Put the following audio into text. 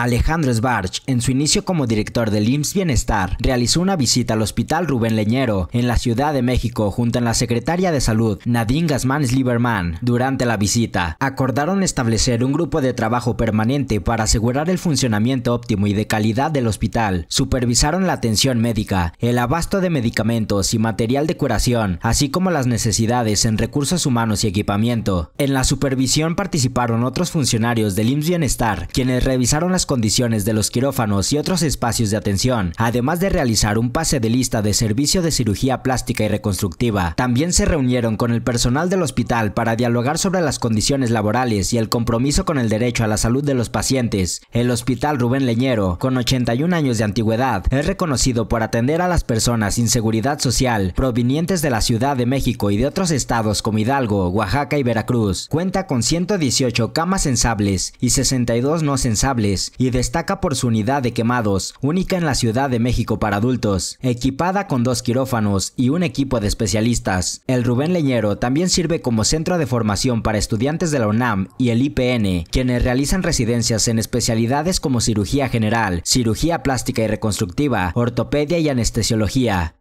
Alejandro Sbarch, en su inicio como director del IMSS Bienestar, realizó una visita al Hospital Rubén Leñero, en la Ciudad de México, junto a la Secretaria de Salud, Nadine Gasman Lieberman. Durante la visita, acordaron establecer un grupo de trabajo permanente para asegurar el funcionamiento óptimo y de calidad del hospital. Supervisaron la atención médica, el abasto de medicamentos y material de curación, así como las necesidades en recursos humanos y equipamiento. En la supervisión participaron otros funcionarios del IMSS Bienestar, quienes revisaron las condiciones de los quirófanos y otros espacios de atención, además de realizar un pase de lista de servicio de cirugía plástica y reconstructiva. También se reunieron con el personal del hospital para dialogar sobre las condiciones laborales y el compromiso con el derecho a la salud de los pacientes. El Hospital Rubén Leñero, con 81 años de antigüedad, es reconocido por atender a las personas sin seguridad social provenientes de la Ciudad de México y de otros estados como Hidalgo, Oaxaca y Veracruz. Cuenta con 118 camas sensables y 62 no sensables y destaca por su unidad de quemados, única en la Ciudad de México para adultos, equipada con dos quirófanos y un equipo de especialistas. El Rubén Leñero también sirve como centro de formación para estudiantes de la UNAM y el IPN, quienes realizan residencias en especialidades como cirugía general, cirugía plástica y reconstructiva, ortopedia y anestesiología,